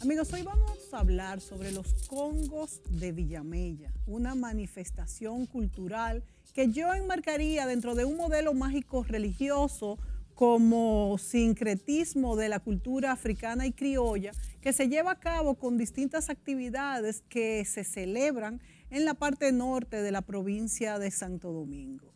Amigos, hoy vamos a hablar sobre los congos de Villamella, una manifestación cultural que yo enmarcaría dentro de un modelo mágico religioso como sincretismo de la cultura africana y criolla, que se lleva a cabo con distintas actividades que se celebran en la parte norte de la provincia de Santo Domingo.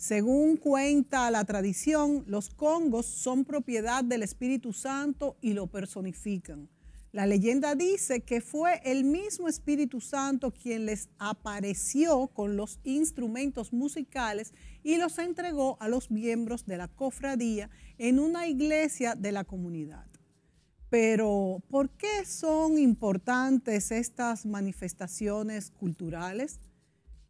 Según cuenta la tradición, los congos son propiedad del Espíritu Santo y lo personifican. La leyenda dice que fue el mismo Espíritu Santo quien les apareció con los instrumentos musicales y los entregó a los miembros de la cofradía en una iglesia de la comunidad. Pero, ¿por qué son importantes estas manifestaciones culturales?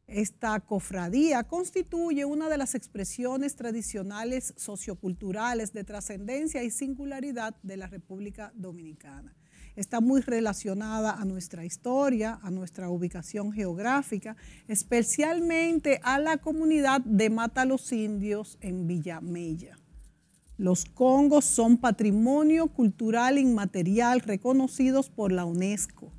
Esta cofradía constituye una de las expresiones tradicionales socioculturales de trascendencia y singularidad de la República Dominicana. Está muy relacionada a nuestra historia, a nuestra ubicación geográfica, especialmente a la comunidad de Mata los Indios en Villamella. Los congos son patrimonio cultural inmaterial reconocidos por la UNESCO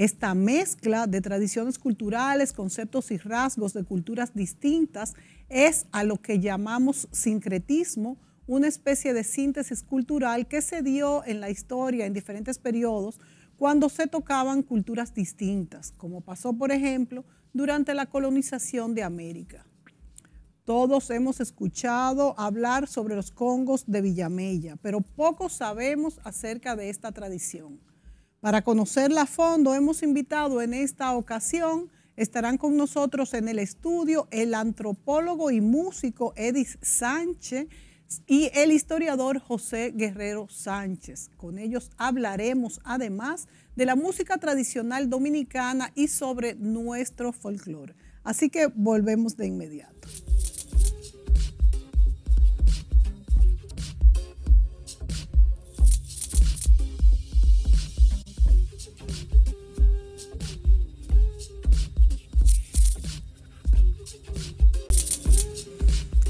esta mezcla de tradiciones culturales, conceptos y rasgos de culturas distintas es a lo que llamamos sincretismo, una especie de síntesis cultural que se dio en la historia en diferentes periodos cuando se tocaban culturas distintas, como pasó, por ejemplo, durante la colonización de América. Todos hemos escuchado hablar sobre los congos de Villamella, pero poco sabemos acerca de esta tradición. Para conocerla a fondo, hemos invitado en esta ocasión, estarán con nosotros en el estudio el antropólogo y músico Edith Sánchez y el historiador José Guerrero Sánchez. Con ellos hablaremos además de la música tradicional dominicana y sobre nuestro folclore. Así que volvemos de inmediato.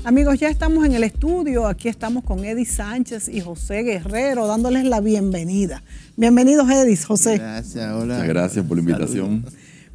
Amigos, ya estamos en el estudio. Aquí estamos con eddie Sánchez y José Guerrero, dándoles la bienvenida. Bienvenidos, Edith, José. Gracias, hola. Muchas gracias por la invitación.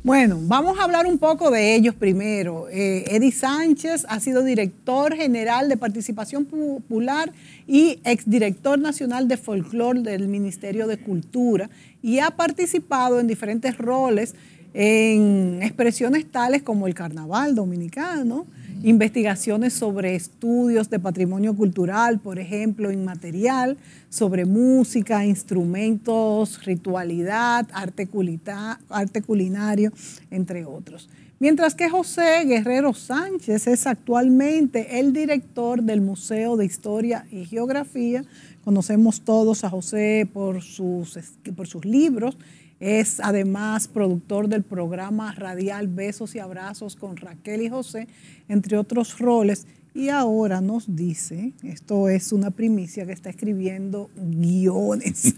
Bueno, vamos a hablar un poco de ellos primero. Eh, Sánchez ha sido director general de Participación Popular y exdirector nacional de folklore del Ministerio de Cultura y ha participado en diferentes roles en expresiones tales como el carnaval dominicano, investigaciones sobre estudios de patrimonio cultural, por ejemplo, inmaterial, sobre música, instrumentos, ritualidad, arte, culita, arte culinario, entre otros. Mientras que José Guerrero Sánchez es actualmente el director del Museo de Historia y Geografía. Conocemos todos a José por sus, por sus libros es además productor del programa radial Besos y Abrazos con Raquel y José, entre otros roles. Y ahora nos dice, esto es una primicia que está escribiendo guiones.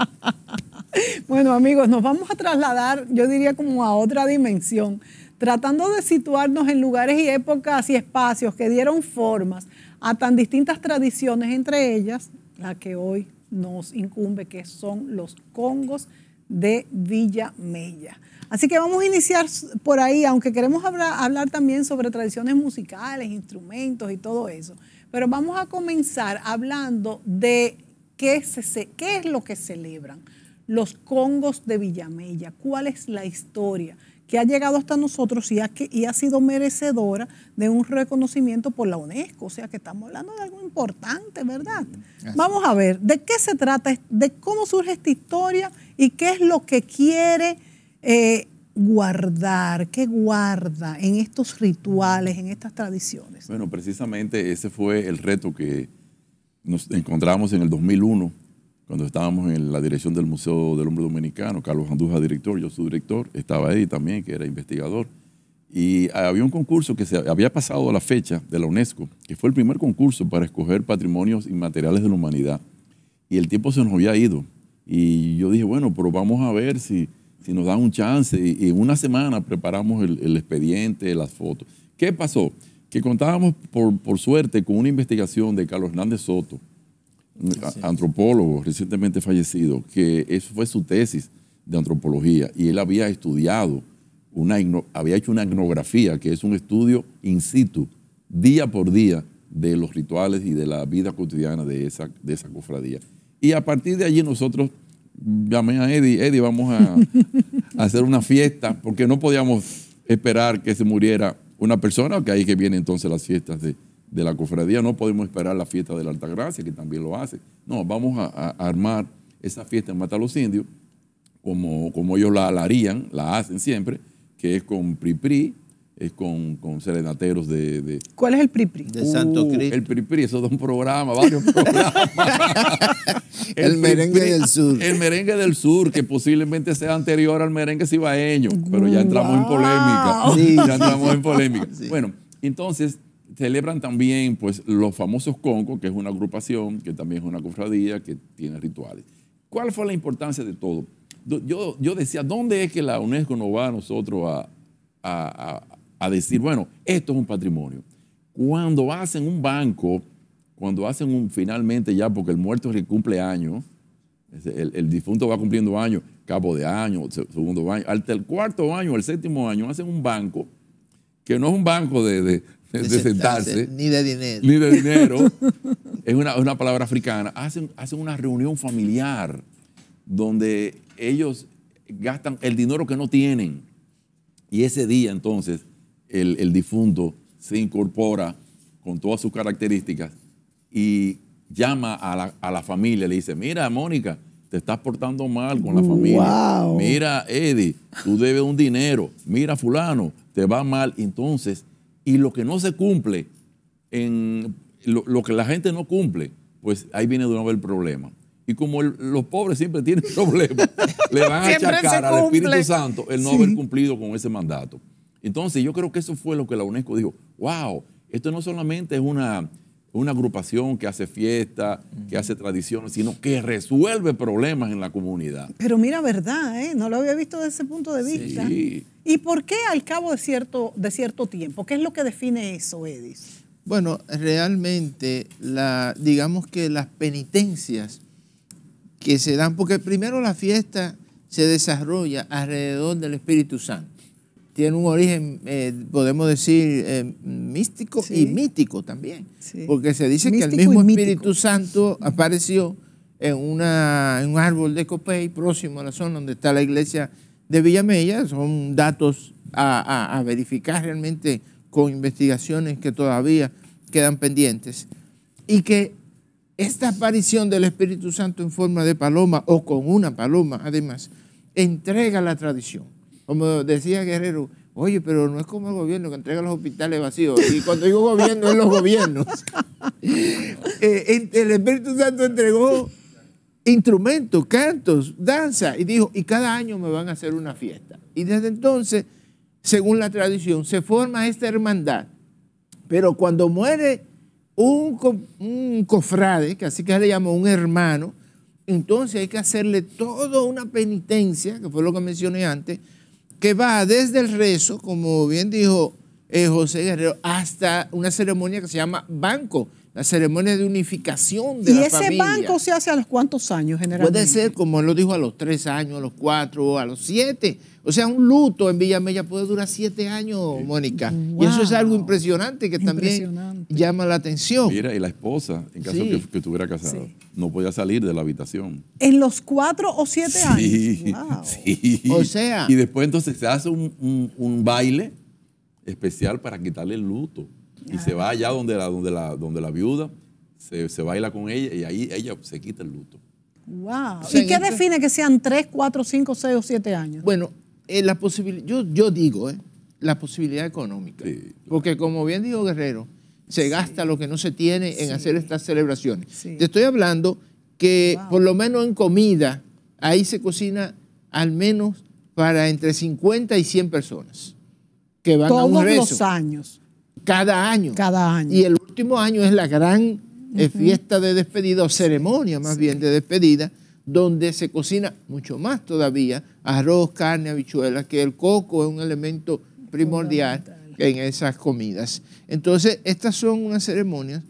bueno amigos, nos vamos a trasladar, yo diría como a otra dimensión, tratando de situarnos en lugares y épocas y espacios que dieron formas a tan distintas tradiciones, entre ellas la que hoy nos incumbe, que son los congos de Villa Mella. Así que vamos a iniciar por ahí, aunque queremos hablar, también sobre tradiciones musicales, instrumentos y todo eso. Pero vamos a comenzar hablando de qué, qué es lo que celebran los congos de Villamella, cuál es la historia que ha llegado hasta nosotros y ha, sido merecedora de un reconocimiento por la UNESCO. O sea que estamos hablando de algo importante, ¿verdad? Vamos a ver, ¿de qué se trata? ¿De cómo surge esta historia y qué es lo que quiere eh, guardar? ¿Qué guarda en estos rituales, en estas tradiciones? Bueno, precisamente ese fue el reto que nos encontramos en el 2001 cuando estábamos en la dirección del Museo del Hombre Dominicano, Carlos Anduja, director, yo su director, estaba ahí también, que era investigador. Y había un concurso que se había pasado a la fecha de la UNESCO, que fue el primer concurso para escoger patrimonios inmateriales de la humanidad. Y el tiempo se nos había ido. Y yo dije, bueno, pero vamos a ver si, si nos dan un chance. Y en una semana preparamos el, el expediente, las fotos. ¿Qué pasó? Que contábamos, por, por suerte, con una investigación de Carlos Hernández Soto, antropólogo recientemente fallecido, que eso fue su tesis de antropología y él había estudiado, había hecho una etnografía, que es un estudio in situ, día por día, de los rituales y de la vida cotidiana de esa, de cofradía. Y a partir de allí nosotros llamé a Eddie, Eddie, vamos a, a hacer una fiesta, porque no podíamos esperar que se muriera una persona, que ahí que vienen entonces las fiestas de de la cofradía, no podemos esperar la fiesta de la Altagracia, que también lo hace. No, vamos a, armar esa fiesta en Mata los Indios, como, como ellos la, harían, la hacen siempre, que es con PRIPRI, es con, con serenateros de, ¿Cuál es el PRIPRI? De Santo uh, Cristo. El PRIPRI, esos un programa, varios programas. el, merengue del sur. El merengue del sur, que posiblemente sea anterior al merengue cibaeño, pero ya entramos en polémica. ya entramos en polémica. Bueno, entonces celebran también pues, los famosos concos, que es una agrupación, que también es una cofradía, que tiene rituales. ¿Cuál fue la importancia de todo? Yo, yo decía, ¿dónde es que la UNESCO nos va a nosotros a, decir, bueno, esto es un patrimonio? Cuando hacen un banco, cuando hacen un finalmente ya, porque el muerto cumple años, el, difunto va cumpliendo años, cabo de año, segundo año, hasta el cuarto año, el séptimo año, hacen un banco, que no es un banco de, de, sentarse, Ni de dinero. Ni de dinero. es una, palabra africana. Hacen, una reunión familiar donde ellos gastan el dinero que no tienen. Y ese día entonces el, difunto se incorpora con todas sus características y llama a la, a la familia, le dice, mira Mónica, te estás portando mal con la familia. Mira, Eddie, tú debes un dinero. Mira, fulano, te va mal. Entonces, y lo que no se cumple, en lo, que la gente no cumple, pues ahí viene de nuevo el problema. Y como los pobres siempre tienen problemas, le van a achacar al Espíritu Santo el no haber cumplido con ese mandato. Entonces yo creo que eso fue lo que la UNESCO dijo, wow, esto no solamente es una una agrupación que hace fiesta, que hace tradiciones, sino que resuelve problemas en la comunidad. Pero mira, verdad, ¿eh? no lo había visto desde ese punto de vista. Sí. ¿Y por qué al cabo de cierto, de cierto tiempo? ¿Qué es lo que define eso, Edis? Bueno, realmente, la, digamos que las penitencias que se dan, porque primero la fiesta se desarrolla alrededor del Espíritu Santo tiene un origen, eh, podemos decir, eh, místico y mítico también. Porque se dice que el mismo Espíritu Santo apareció en, una, en un árbol de Copey, próximo a la zona donde está la iglesia de Villamella. Son datos a, a verificar realmente con investigaciones que todavía quedan pendientes. Y que esta aparición del Espíritu Santo en forma de paloma o con una paloma, además, entrega la tradición como decía Guerrero, oye, pero no es como el gobierno que entrega los hospitales vacíos. Y cuando digo gobierno, es los gobiernos. Eh, el Espíritu Santo entregó instrumentos, cantos, danza, y dijo, y cada año me van a hacer una fiesta. Y desde entonces, según la tradición, se forma esta hermandad. Pero cuando muere un, un cofrade, que así que le llamó un hermano, entonces hay que hacerle toda una penitencia, que fue lo que mencioné antes, que va desde el rezo, como bien dijo eh, José Guerrero, hasta una ceremonia que se llama banco, la ceremonia de unificación de la ¿Y ese banco se hace a los cuantos años generalmente? Puede ser, como él lo dijo, a los tres años, a los cuatro, a los siete. O sea, un luto en Villamella puede durar siete años, Mónica. Y eso es algo impresionante que también llama la atención. Mira, y la esposa, en caso que, estuviera casada, no podía salir de la habitación. ¿En los cuatro o siete años? O sea. Y después entonces se hace un baile especial para quitarle el luto. Y se va allá donde la, donde la, donde la viuda, se, baila con ella y ahí ella se quita el luto. Wow. ¿Y qué define que sean 3, 4, 5, 6 o 7 años? Bueno, eh, la yo, digo, eh, la posibilidad económica. Porque como bien dijo Guerrero, se gasta lo que no se tiene en hacer estas celebraciones. Te estoy hablando que por lo menos en comida, ahí se cocina al menos para entre 50 y 100 personas que van Todos los años. Cada año. Cada año. Y el último año es la gran eh, fiesta de despedida o ceremonia más bien de despedida, donde se cocina mucho más todavía, arroz, carne, habichuelas, que el coco es un elemento primordial en esas comidas. Entonces, estas son unas ceremonias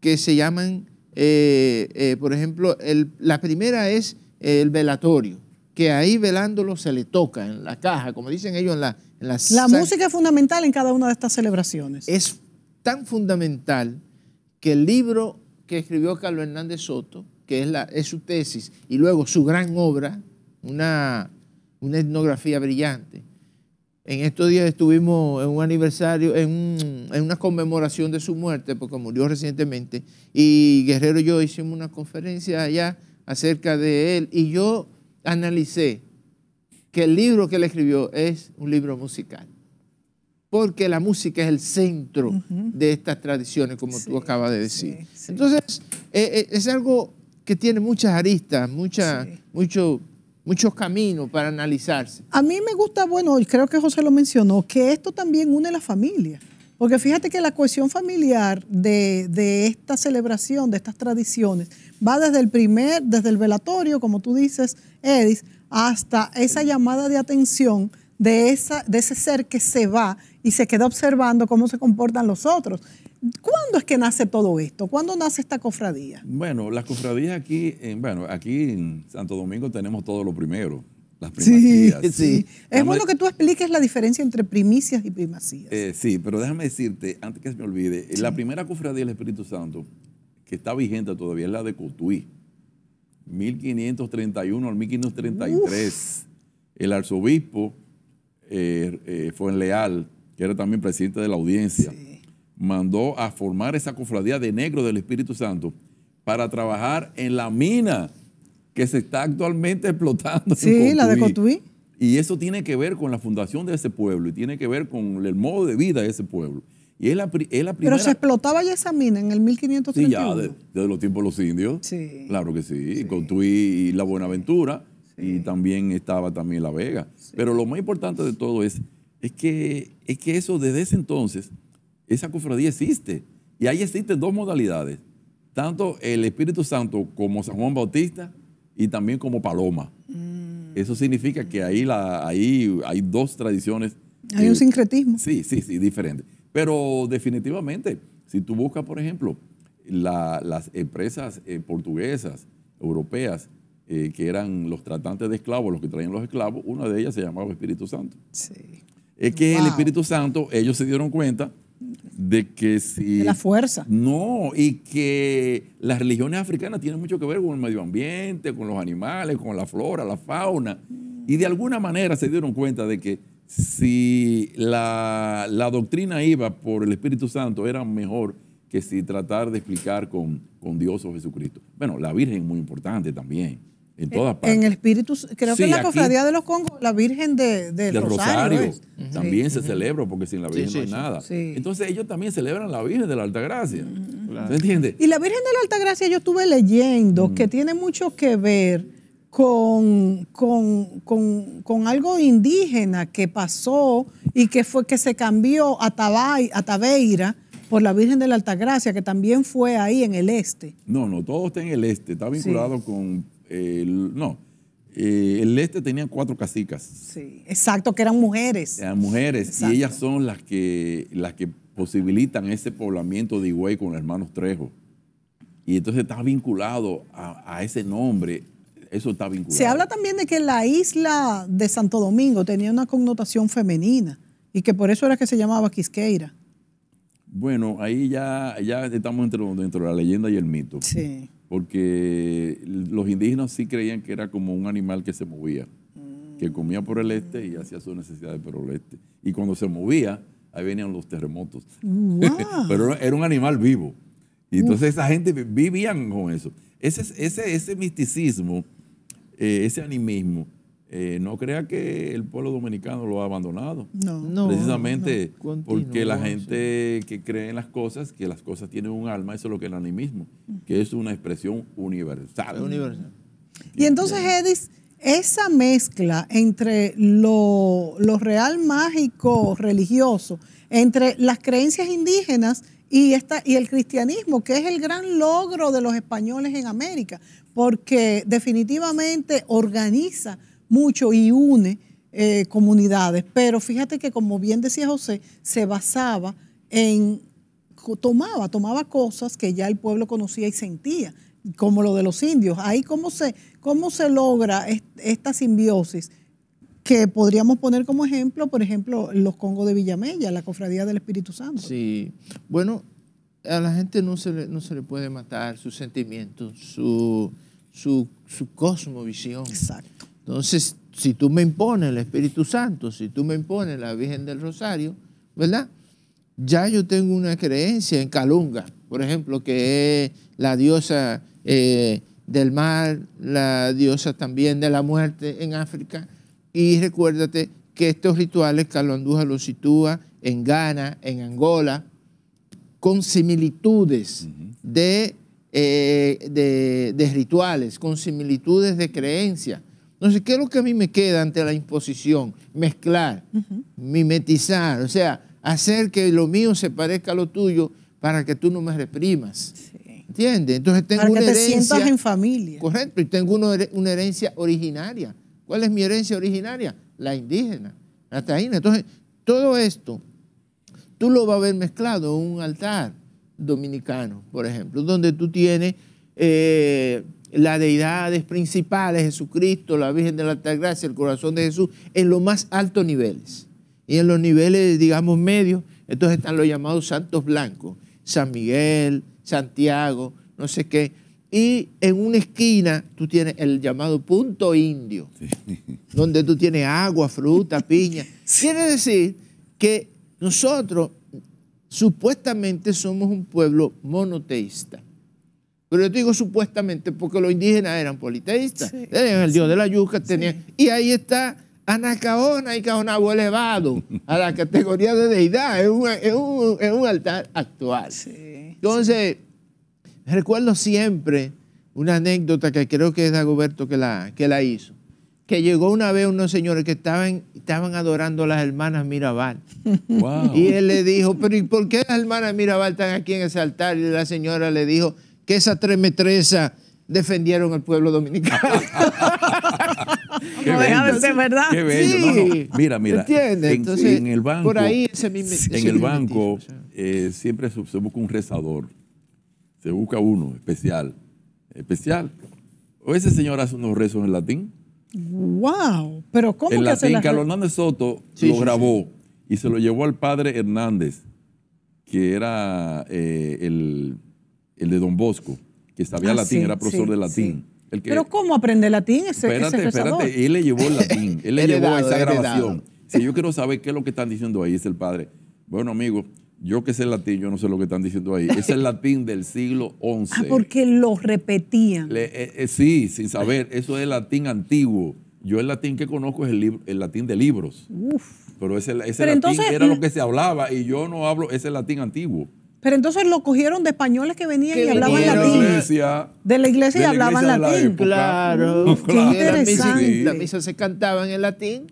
que se llaman, eh, eh, por ejemplo, la primera es el velatorio, que ahí velándolo se le toca en la caja, como dicen ellos en la, la música es fundamental en cada una de estas celebraciones. Es tan fundamental que el libro que escribió Carlos Hernández Soto, que es, su tesis, y luego su gran obra, una, etnografía brillante. En estos días estuvimos en un aniversario, en, en, una conmemoración de su muerte, porque murió recientemente, y Guerrero y yo hicimos una conferencia allá acerca de él, y yo analicé que el libro que él escribió es un libro musical. Porque la música es el centro de estas tradiciones, como tú acabas de decir. Entonces, eh, eh, es algo que tiene muchas aristas, mucho, muchos caminos para analizarse. A mí me gusta, bueno, creo que José lo mencionó, que esto también une la familia. Porque fíjate que la cohesión familiar de, esta celebración, de estas tradiciones, va desde el primer, desde el velatorio, como tú dices, Edis, hasta esa llamada de atención de, esa, de ese ser que se va y se queda observando cómo se comportan los otros. ¿Cuándo es que nace todo esto? ¿Cuándo nace esta cofradía? Bueno, las cofradías aquí, en, eh, bueno, aquí en Santo Domingo tenemos todo lo primero. Las primacías. Sí, sí. Es bueno que tú expliques la diferencia entre primicias y primacías. Eh, sí, pero déjame decirte, antes que se me olvide, eh, la primera cofradía del Espíritu Santo que está vigente todavía es la de Cotuí. 1531 al 1533, el arzobispo eh, eh, Fuenleal, que era también presidente de la audiencia, mandó a formar esa cofradía de negros del Espíritu Santo para trabajar en la mina que se está actualmente explotando. Sí, la de Cotuí. Y eso tiene que ver con la fundación de ese pueblo y tiene que ver con el modo de vida de ese pueblo. Pero se explotaba ya esa mina en el 1531. Sí, ya, desde de los tiempos de los indios. Sí. Claro que sí. Construí la Buenaventura. Y también estaba también La Vega. Pero lo más importante de todo es, es, que, es que eso desde ese entonces, esa cofradía existe. Y ahí existen dos modalidades. Tanto el Espíritu Santo como San Juan Bautista y también como Paloma. Mm. Eso significa que ahí, la, ahí hay dos tradiciones. Hay un sincretismo. Sí, sí, sí, diferente. Pero definitivamente, si tú buscas, por ejemplo, las empresas eh, portuguesas, europeas, eh, que eran los tratantes de esclavos, los que traían los esclavos, una de ellas se llamaba Espíritu Santo. Sí. Es que el Espíritu Santo, ellos se dieron cuenta de que si... De la fuerza. No, y que las religiones africanas tienen mucho que ver con el medio ambiente, con los animales, con la flora, la fauna. Y de alguna manera se dieron cuenta de que si la, doctrina iba por el Espíritu Santo, era mejor que si tratar de explicar con, con Dios o Jesucristo. Bueno, la Virgen es muy importante también, en eh, todas partes. En el Espíritu, creo que en la cofradía de los Congos, la Virgen de, del Rosario, también se celebra, porque sin la Virgen no hay nada. Entonces ellos también celebran la Virgen de la Altagracia. Gracia. entiende? Y la Virgen de la Altagracia yo estuve leyendo que tiene mucho que ver con, con, algo indígena que pasó y que fue que se cambió a, Tabay, a Tabeira por la Virgen de la Altagracia, que también fue ahí en el este. No, no, todo está en el este, está vinculado con... Eh, no, eh, el este tenía cuatro casicas. Sí, exacto, que eran mujeres. Eran mujeres, y ellas son las que, las que posibilitan ese poblamiento de Higüey con hermanos Trejo. Y entonces está vinculado a, a ese nombre, eso está vinculado. Se habla también de que la isla de Santo Domingo tenía una connotación femenina y que por eso era que se llamaba Quisqueira. Bueno, ahí ya, ya estamos dentro, de la leyenda y el mito. Sí. Porque los indígenas sí creían que era como un animal que se movía, que comía por el este y hacía sus necesidades por el este. Y cuando se movía, ahí venían los terremotos. Pero era un animal vivo. Y entonces esa gente vivían con eso. ese misticismo eh, ese animismo, eh, no crea que el pueblo dominicano lo ha abandonado. No, no. Precisamente porque la gente que cree en las cosas, que las cosas tienen un alma, eso es lo que es el animismo, mm. que es una expresión universal. Universal. Y entonces, Edis, esa mezcla entre lo, real mágico religioso, entre las creencias indígenas y, y el cristianismo, que es el gran logro de los españoles en América porque definitivamente organiza mucho y une eh, comunidades. Pero fíjate que, como bien decía José, se basaba en, tomaba, tomaba cosas que ya el pueblo conocía y sentía, como lo de los indios. Ahí cómo se, cómo se logra esta simbiosis que podríamos poner como ejemplo, por ejemplo, los Congos de Villamella, la Cofradía del Espíritu Santo. Sí, bueno, a la gente no se le, no se le puede matar sus sentimientos, su, cosmovisión. Exacto. Entonces, si tú me impones el Espíritu Santo, si tú me impones la Virgen del Rosario, ¿verdad? Ya yo tengo una creencia en Calunga, por ejemplo, que es la diosa eh, del mar, la diosa también de la muerte en África. Y recuérdate que estos rituales Carlos los sitúa en Ghana, en Angola, con similitudes eh, de, de, rituales, con similitudes de creencias. Entonces, ¿qué es lo que a mí me queda ante la imposición? Mezclar, mimetizar, o sea, hacer que lo mío se parezca a lo tuyo para que tú no me reprimas. ¿Entiendes? Entonces tengo una herencia, sientas en familia. Correcto, y tengo una herencia originaria. ¿Cuál es mi herencia originaria? La indígena, la taína. Entonces, todo esto tú lo vas a ver mezclado en un altar dominicano, por ejemplo, donde tú tienes eh, las deidades principales, Jesucristo, la Virgen de la Altagracia, el corazón de Jesús, en los más altos niveles. Y en los niveles, digamos, medios, entonces están los llamados santos blancos, San Miguel, Santiago, no sé qué. Y en una esquina tú tienes el llamado punto indio, donde tú tienes agua, fruta, piña. Quiere decir que nosotros supuestamente somos un pueblo monoteísta. Pero yo digo supuestamente porque los indígenas eran politeístas. el dios de la yuca, tenían... Y ahí está Anacaona y Caonabo elevado a la categoría de deidad. Es un, altar actual. Entonces, recuerdo siempre una anécdota que creo que es Dagoberto que la, que la hizo que llegó una vez unos señores que estaban, estaban adorando a las hermanas Mirabal. Y él le dijo, pero ¿y por qué las hermanas Mirabal están aquí en ese altar? Y la señora le dijo que esa tremetreza defendieron al pueblo dominicano. verdad. Mira, mira. En, Entonces, el banco, por ahí ese En el banco eh, siempre se, se, busca un rezador. Se busca uno especial. Especial. O ese señor hace unos rezos en latín. ¡Wow! Pero ¿cómo el que latín, Hernández Soto lo grabó y se lo llevó al padre Hernández, que era eh, el, de Don Bosco, que sabía ah, latín, era profesor de latín. El Pero ¿cómo aprende latín ese Espérate, él le llevó el latín, él le llevó esa grabación. Si yo quiero saber qué es lo que están diciendo ahí, es el padre. Bueno, amigo, yo que sé latín, yo no sé lo que están diciendo ahí. Es el latín del siglo XI. Ah, porque lo repetían. Eh, eh, sí, sin saber. Eso es el latín antiguo. Yo el latín que conozco es el, latín de libros. Uf. Pero ese, latín era lo que se hablaba y yo no hablo ese latín antiguo. Pero entonces lo cogieron de españoles que venían y hablaban de La iglesia, de la iglesia y hablaban latín. claro, Qué interesante. se cantaba en latín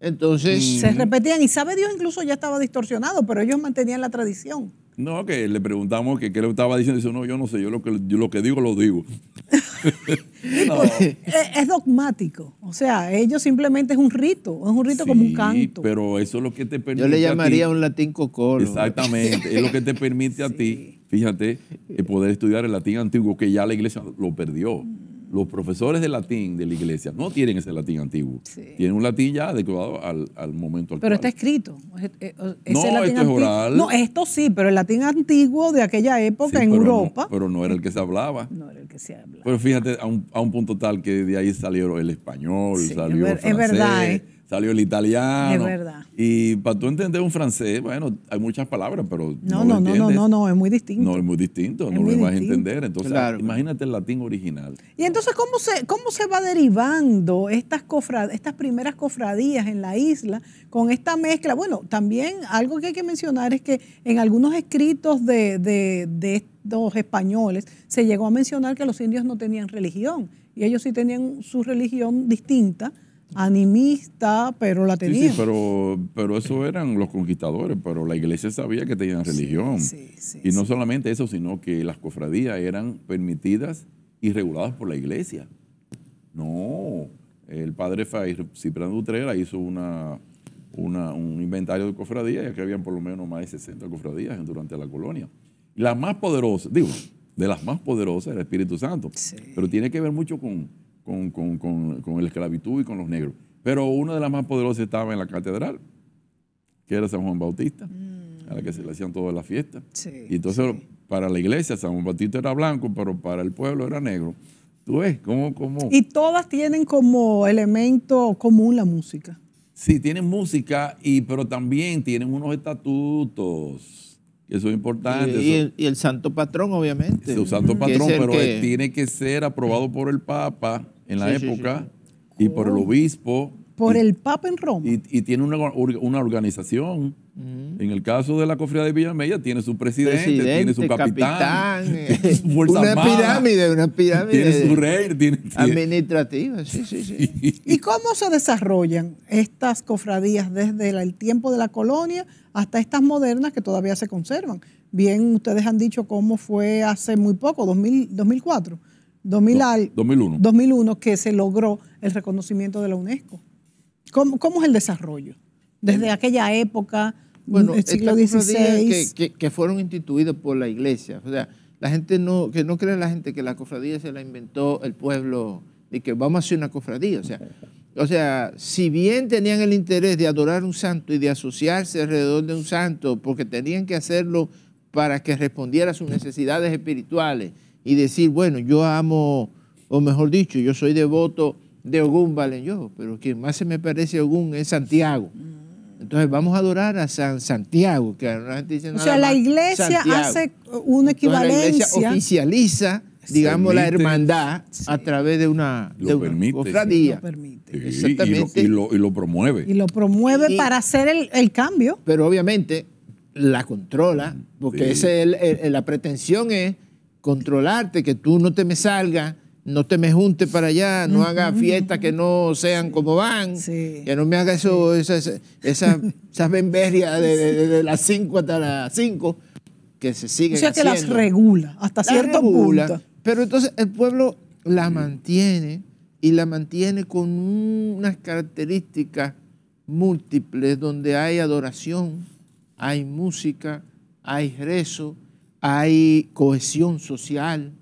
entonces. Se repetían. Y sabe Dios, incluso ya estaba distorsionado, pero ellos mantenían la tradición. No, que le preguntamos que qué le estaba diciendo. Dice, no, yo no sé, yo lo que, yo lo que digo, lo digo. es, dogmático. O sea, ellos simplemente es un rito, es un rito como un canto. Pero eso es lo que te permite. Yo le llamaría un latín cocoro Exactamente. es lo que te permite a ti, fíjate, poder estudiar el latín antiguo que ya la iglesia lo perdió. Mm los profesores de latín de la iglesia no tienen ese latín antiguo. Tienen un latín ya adecuado al, momento actual. Pero está escrito. Eh, eh, no, esto es oral. No, esto sí, pero el latín antiguo de aquella época en Europa. pero no era el que se hablaba. No era el que se hablaba. Pero fíjate, a un, a un punto tal que de ahí salió el español, salió el francés. Es verdad, eh salió el italiano. Es verdad. Y para tú entender un francés, bueno, hay muchas palabras, pero no, no, no, no, no, es muy distinto. No, es muy distinto, no lo vas a entender. Entonces, imagínate el latín original. Y entonces, ¿cómo se, cómo se va derivando estas, cofrad estas primeras cofradías en la isla con esta mezcla? Bueno, también algo que hay que mencionar es que en algunos escritos de, de, de estos españoles se llegó a mencionar que los indios no tenían religión y ellos sí tenían su religión distinta animista, pero la tenían. Sí, pero, pero eso eran los conquistadores, pero la iglesia sabía que tenían religión. y no solamente eso, sino que las cofradías eran permitidas y reguladas por la iglesia. No, el padre Cipriano Utrera hizo una, un inventario de cofradías, y que habían por lo menos más de 60 cofradías durante la colonia. Las más poderosas, digo, de las más poderosas era el Espíritu Santo, pero tiene que ver mucho con con, con, la esclavitud y con los negros. Pero una de las más poderosas estaba en la catedral, que era San Juan Bautista, a la que se le hacían todas las fiestas. y entonces para la iglesia San Juan Bautista era blanco, pero para el pueblo era negro. ¿Tú ves cómo, Y todas tienen como elemento común la música. Sí, tienen música, y, pero también tienen unos estatutos. Que eso es importante. Y, el, santo patrón, obviamente. Su santo patrón, pero tiene que ser aprobado por el Papa en la época y por el oh. obispo. Por el Papa en Roma. Y, tiene una, organización. Mm. En el caso de la cofradía de Villamella, tiene su presidente, tiene su capitán, tiene eh. su una pirámide, una pirámide. Tiene su rey, tiene, administrativa, sí, sí, sí. ¿Y cómo se desarrollan estas cofradías desde el tiempo de la colonia hasta estas modernas que todavía se conservan? Bien, ustedes han dicho cómo fue hace muy poco, 2004, 2001. 2001 que se logró el reconocimiento de la UNESCO. ¿Cómo, es el desarrollo? Desde aquella época, bueno, siglo XVI. Que, fueron instituidos por la iglesia. O sea, la gente no, que no cree la gente que la cofradía se la inventó el pueblo y que vamos a hacer una cofradía. O sea, o sea, si bien tenían el interés de adorar un santo y de asociarse alrededor de un santo, porque tenían que hacerlo para que respondiera a sus necesidades espirituales, y decir, bueno, yo amo, o mejor dicho, yo soy devoto de Ogún yo pero quien más se me parece a Ogún es Santiago. Entonces vamos a adorar a San Santiago, que O sea, la iglesia hace una equivalencia. la iglesia oficializa, digamos, la hermandad a través de una, lo Lo permite. Exactamente. Y lo, promueve. Y lo promueve para hacer el, cambio. Pero obviamente la controla, porque es la pretensión es controlarte, que tú no te me salgas, no te me juntes para allá, no hagas fiestas que no sean como van, que no me hagas esas, bemberias de, las 5 hasta las 5, que se siguen O sea que las regula hasta cierto punto. Pero entonces el pueblo la mantiene y la mantiene con unas características múltiples donde hay adoración, hay música, hay rezo, hay cohesión social,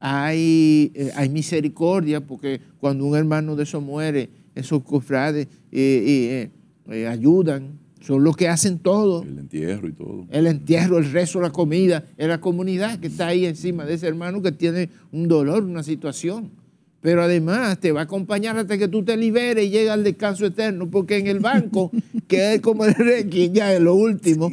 hay, eh, hay misericordia, porque cuando un hermano de eso muere, esos cofrades eh, eh, ayudan, son los que hacen todo. El entierro y todo. El entierro, el rezo, la comida, es la comunidad que está ahí encima de ese hermano que tiene un dolor, una situación. Pero además te va a acompañar hasta que tú te liberes y llegas al descanso eterno, porque en el banco, que es como el rey, ya es lo último,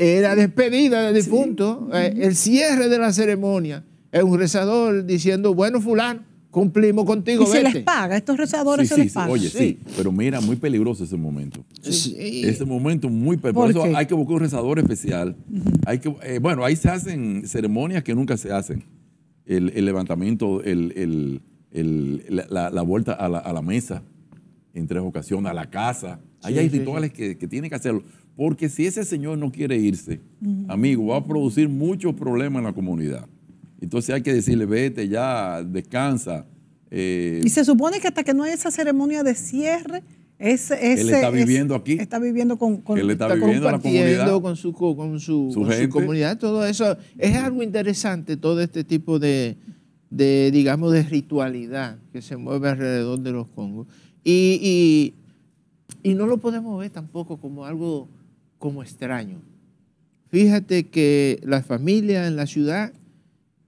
era despedida del difunto, punto, eh, el cierre de la ceremonia, es un rezador diciendo, bueno, fulano, cumplimos contigo. Y se les paga, estos rezadores se les paga. Oye, sí. pero mira, muy peligroso ese momento. Ese momento muy peligroso. Por, eso hay que buscar un rezador especial. hay que, eh, bueno, ahí se hacen ceremonias que nunca se hacen. El, levantamiento, la, vuelta a la, mesa en tres ocasiones, a la casa. Ahí hay rituales que, que tienen que hacerlo. Porque si ese señor no quiere irse, amigo, va a producir muchos problemas en la comunidad. Entonces hay que decirle, vete ya, descansa. Eh, y se supone que hasta que no hay esa ceremonia de cierre, ese, está viviendo aquí. Está viviendo con, está, con su, con su, comunidad. Todo eso es algo interesante, todo este tipo de, digamos, de ritualidad que se mueve alrededor de los Congos. y, y no lo podemos ver tampoco como algo como extraño. Fíjate que las familias en la ciudad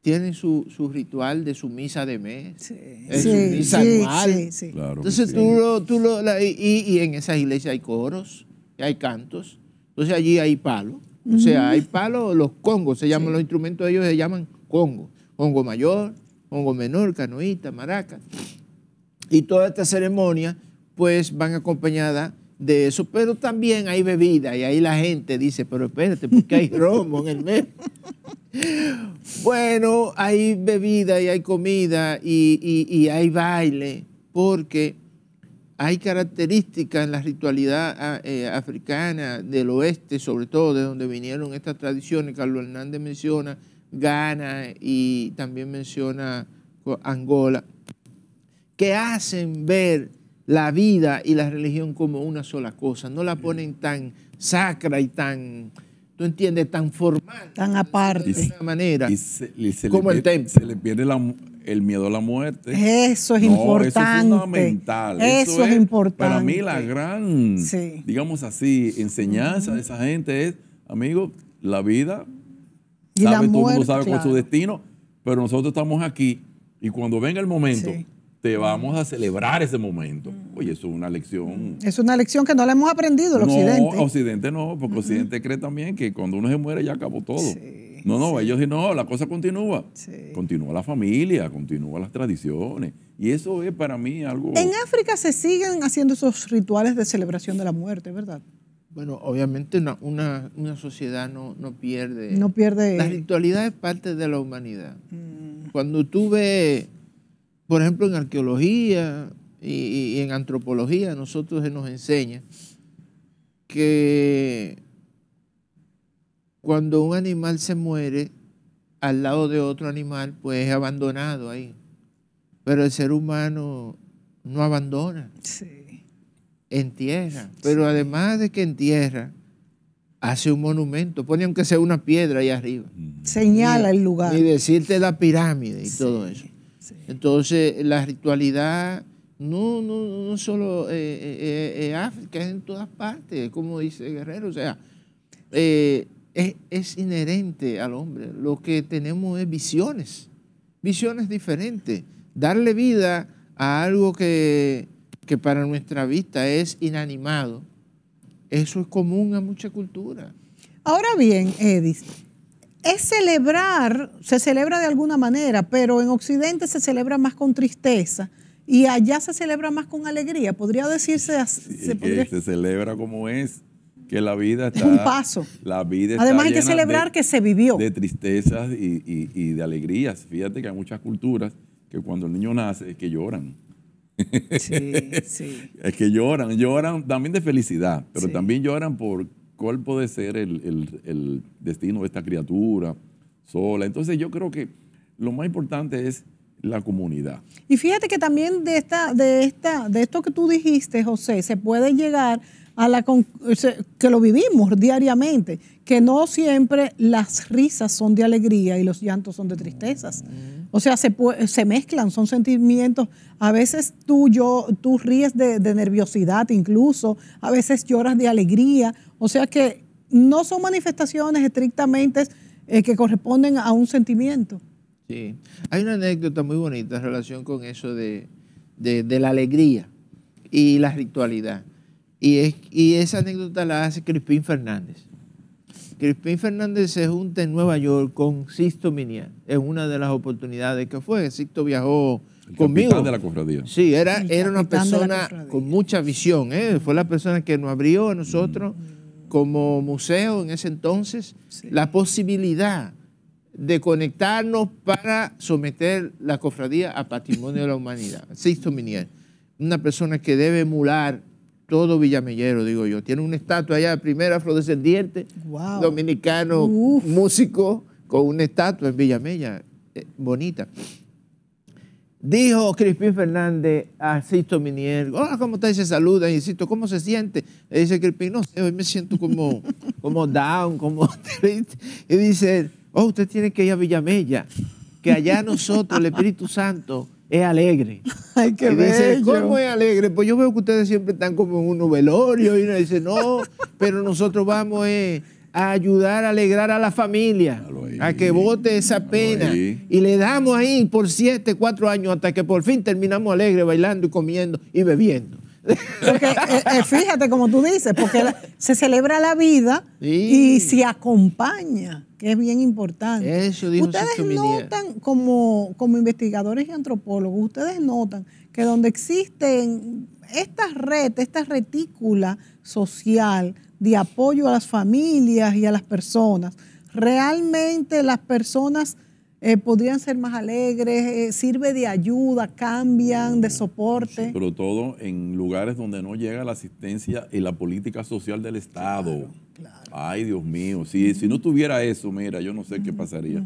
tienen su, ritual de su misa de mes, sí, su misa anual. Entonces tú lo, y, en esas iglesias hay coros, hay cantos, entonces allí hay palos. O sea, hay palos, los congos, se llaman los instrumentos ellos, se llaman congo, Congo mayor, congo menor, canoita, maraca. Y toda esta ceremonia, pues van acompañada de eso, pero también hay bebida y ahí la gente dice, pero espérate, porque hay rombo en el mes bueno, hay bebida y hay comida y, hay baile, porque hay características en la ritualidad ah, eh, africana del oeste, sobre todo de donde vinieron estas tradiciones. Carlos Hernández menciona Ghana y también menciona Angola, que hacen ver la vida y la religión como una sola cosa, no la ponen tan sacra y tan, ¿tú entiendes?, tan formal. Tan aparte. De esa manera. Y se, le pierde, el Se le pierde el miedo a la muerte. Eso es importante. Eso es fundamental. Eso, es, importante. Para mí la gran, digamos así, enseñanza de esa gente es, amigo, la vida, y todo el mundo sabe su destino, pero nosotros estamos aquí y cuando venga el momento... Te mm. vamos a celebrar ese momento. Oye, eso es una lección. Es una lección que no la hemos aprendido, el no, Occidente. no, porque Occidente cree también que cuando uno se muere ya acabó todo. no, no, ellos dicen, no, la cosa continúa. Continúa la familia, continúa las tradiciones. Y eso es para mí algo... En África se siguen haciendo esos rituales de celebración de la muerte, ¿verdad? Bueno, obviamente una, sociedad no, no, pierde... No pierde... La ritualidad es parte de la humanidad. Mm. Cuando tuve ves por ejemplo, en arqueología y, en antropología, nosotros se nos enseña que cuando un animal se muere al lado de otro animal, pues es abandonado ahí. Pero el ser humano no abandona. Sí. Entierra. Pero además de que entierra, hace un monumento. Pone aunque sea una piedra ahí arriba. Señala el lugar. Y decirte la pirámide y todo eso. Entonces, la ritualidad no, no, no solo es eh, eh, eh, África, es en todas partes, como dice Guerrero. O sea, es, inherente al hombre. Lo que tenemos es visiones, visiones diferentes. Darle vida a algo que, que para nuestra vista es inanimado. Eso es común a mucha cultura. Ahora bien, Edith, es celebrar, se celebra de alguna manera, pero en Occidente se celebra más con tristeza y allá se celebra más con alegría. Podría decirse así. ¿se, celebra como es, que la vida está. un paso. La vida Además, hay que celebrar que se vivió. De tristezas y, y, y, de alegrías. Fíjate que hay muchas culturas que cuando el niño nace es que lloran. Sí, sí. Es que lloran, lloran también de felicidad, pero también lloran por cuál puede ser el, destino de esta criatura sola. Entonces yo creo que lo más importante es la comunidad. Y fíjate que también de, esta, de, esta, de esto que tú dijiste, José, se puede llegar a la que lo vivimos diariamente, que no siempre las risas son de alegría y los llantos son de tristezas. O sea, se, se mezclan, son sentimientos. A veces tú, yo, tú ríes de, nerviosidad incluso, a veces lloras de alegría. O sea que no son manifestaciones estrictamente eh, que corresponden a un sentimiento. Sí, hay una anécdota muy bonita en relación con eso de, la alegría y la ritualidad. Y, es, y esa anécdota la hace Crispín Fernández. Crispín Fernández se junta en Nueva York con Sisto Minier. Es una de las oportunidades que fue. Sisto viajó conmigo. de la cofradía. Sí, era, era una persona con mucha visión. ¿eh? Fue la persona que nos abrió a nosotros mm. como museo en ese entonces la posibilidad de conectarnos para someter la cofradía a patrimonio de la humanidad. Sisto Minier, una persona que debe emular todo Villamillero, digo yo. Tiene una estatua allá, primer afrodescendiente, dominicano, músico, con una estatua en Villamella, eh, bonita. Dijo Crispín Fernández a Sisto Minier, hola, ah, ¿cómo está? Y se saluda, y Sisto, ¿cómo se siente? dice Crispín, no sé, hoy me siento como, como down, como triste. Y dice, oh, usted tiene que ir a Villamella, que allá nosotros, el Espíritu Santo, es alegre. Ay, qué y ¿cómo es alegre? Pues yo veo que ustedes siempre están como en un velorio y uno dice, no, pero nosotros vamos eh, a ayudar a alegrar a la familia, a que vote esa pena. Y le damos ahí por siete, cuatro años hasta que por fin terminamos alegre bailando y comiendo y bebiendo. Porque, eh, eh, fíjate como tú dices, porque se celebra la vida y se acompaña, que es bien importante. ustedes notan, como, como investigadores y antropólogos, ustedes notan que donde existen estas redes, esta retícula social de apoyo a las familias y a las personas, realmente las personas eh, podrían ser más alegres, eh, sirve de ayuda, cambian, de soporte. sobre todo en lugares donde no llega la asistencia y la política social del Estado. Ay, Dios mío, si, si no tuviera eso, mira, yo no sé qué pasaría.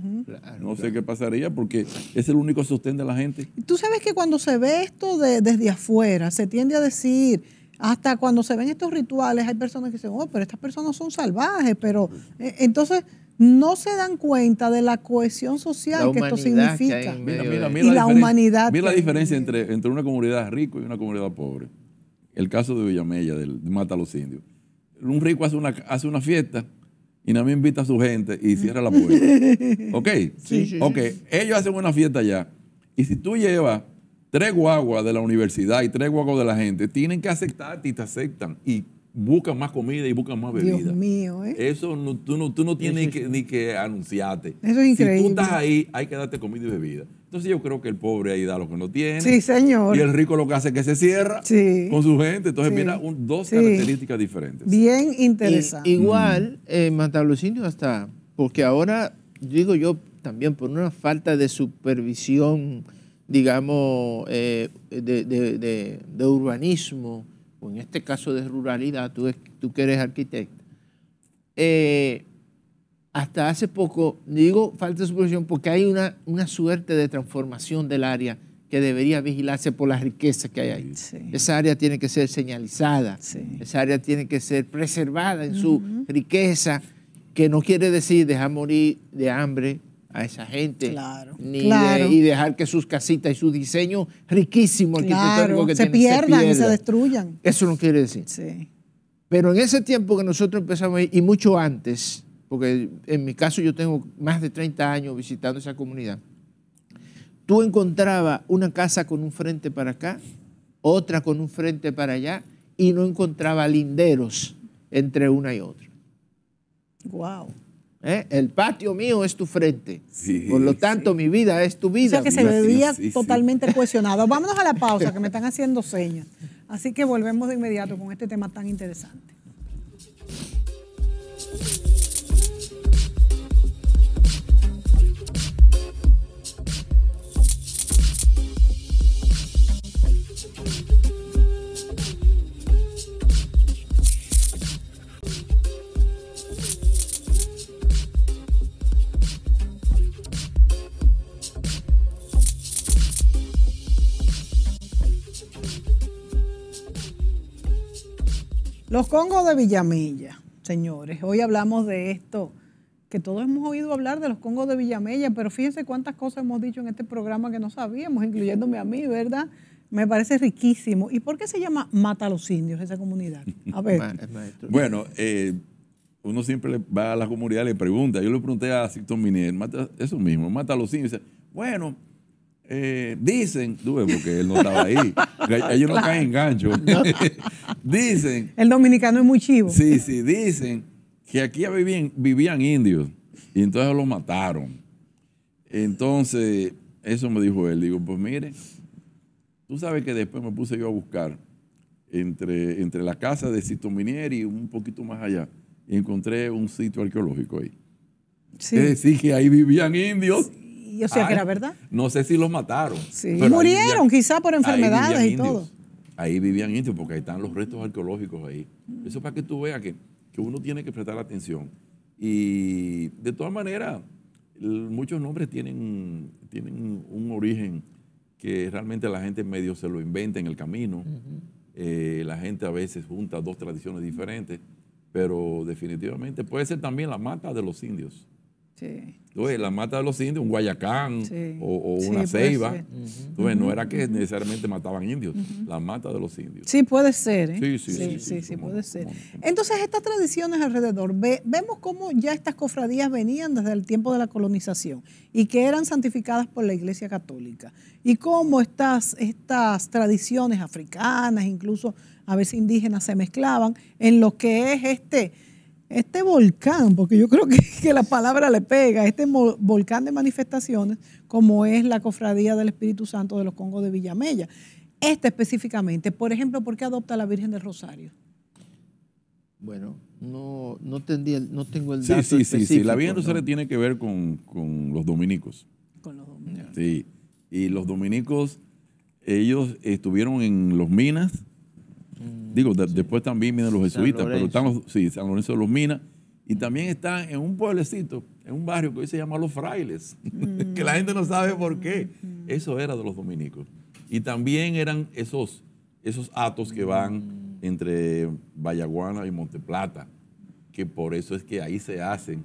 no sé qué pasaría porque es el único sostén de la gente. Tú sabes que cuando se ve esto desde afuera, se tiende a decir, hasta cuando se ven estos rituales hay personas que dicen, oh, pero estas personas son salvajes, pero eh, entonces no se dan cuenta de la cohesión social que esto significa. y la, humanidad. Mira la diferencia entre, entre una comunidad rica y una comunidad pobre. El caso de Villamella, del Mata a los Indios. Un rico hace una, hace una fiesta y nada invita a su gente y cierra la puerta. ¿Ok? Sí, sí, ok. Ellos hacen una fiesta allá. Y si tú llevas tres guaguas de la universidad y tres guaguas de la gente tienen que aceptarte y te aceptan y buscan más comida y buscan más bebida. Dios mío, ¿eh? Eso tú, no, tú tienes ni, que, anunciarte. Eso es increíble. Si tú estás ahí, hay que darte comida y bebida. Entonces yo creo que el pobre ahí da lo que no tiene. Sí, señor. Y el rico lo que hace es que se cierra con su gente. Entonces mira, dos características diferentes. Bien interesante. igual, eh, Matalucinio hasta, porque ahora, digo yo, también por una falta de supervisión digamos, eh, de, urbanismo, o en este caso de ruralidad, tú, tú que eres arquitecto. Eh, hasta hace poco, digo falta de supervisión porque hay una, una suerte de transformación del área que debería vigilarse por la riqueza que hay ahí. Esa área tiene que ser señalizada, esa área tiene que ser preservada en su riqueza, que no quiere decir dejar morir de hambre a esa gente. Claro. y dejar que sus casitas y su diseño riquísimo arquitectónico que se pierdan se y se destruyan. Eso no quiere decir. Sí. Pero en ese tiempo que nosotros empezamos y mucho antes, porque en mi caso yo tengo más de 30 años visitando esa comunidad, tú encontrabas una casa con un frente para acá, otra con un frente para allá, y no encontraba linderos entre una y otra. Wow. ¿Eh? El patio mío es tu frente. Por lo tanto, mi vida es tu vida. O sea que se veía totalmente cuestionado. Vámonos a la pausa, que me están haciendo señas. Así que volvemos de inmediato con este tema tan interesante. Villamella, señores. Hoy hablamos de esto, que todos hemos oído hablar de los Congos de Villamella, pero fíjense cuántas cosas hemos dicho en este programa que no sabíamos, incluyéndome a mí, ¿verdad? Me parece riquísimo. ¿Y por qué se llama Mata los Indios esa comunidad? A ver. bueno, eh, uno siempre va a la comunidad y le pregunta. Yo le pregunté a Sixto Minier, ¿mata eso mismo, mata a los indios. Bueno, eh, dicen, tuve porque él no estaba ahí, ellos no caen en gancho. dicen. El dominicano es muy chivo. Sí, sí, dicen que aquí vivían, vivían indios y entonces los mataron. Entonces, eso me dijo él. Digo, pues mire, tú sabes que después me puse yo a buscar entre, entre la casa de Cito Minier y un poquito más allá y encontré un sitio arqueológico ahí. Sí. Es decir, que ahí vivían indios verdad. No sé si los mataron. Sí. murieron, quizá por enfermedades y todo. Ahí vivían indios, porque ahí están los restos arqueológicos ahí. Eso para que tú veas que, uno tiene que prestar atención. Y de todas maneras, muchos nombres tienen, tienen un origen que realmente la gente medio se lo inventa en el camino. Eh, la gente a veces junta dos tradiciones diferentes, pero definitivamente puede ser también la mata de los indios. Entonces, la mata de los indios, un guayacán o, una ceiba. no era que necesariamente mataban indios, la mata de los indios. Sí, puede ser. ¿eh? Sí, sí, sí, puede ser. Entonces, estas tradiciones alrededor, vemos cómo ya estas cofradías venían desde el tiempo de la colonización y que eran santificadas por la Iglesia Católica. Y cómo estas, estas tradiciones africanas, incluso a veces indígenas, se mezclaban en lo que es este este volcán, porque yo creo que, la palabra le pega, este volcán de manifestaciones, como es la Cofradía del Espíritu Santo de los Congos de Villamella. Este específicamente, por ejemplo, ¿por qué adopta la Virgen del Rosario? Bueno, no, no, no tengo el dato. Sí, sí, sí, sí. La Virgen del Rosario tiene que ver con, con, los dominicos. Con los dominicos. Sí. Y los dominicos, ellos estuvieron en los minas Mm, Digo, después también vienen los jesuitas, pero están los, sí, San Lorenzo de los Minas. Y también están en un pueblecito, en un barrio que hoy se llama Los Frailes, que la gente no sabe por qué. Eso era de los dominicos. Y también eran esos, esos atos que van mm. entre Vallaguana y Monteplata, que por eso es que ahí se hacen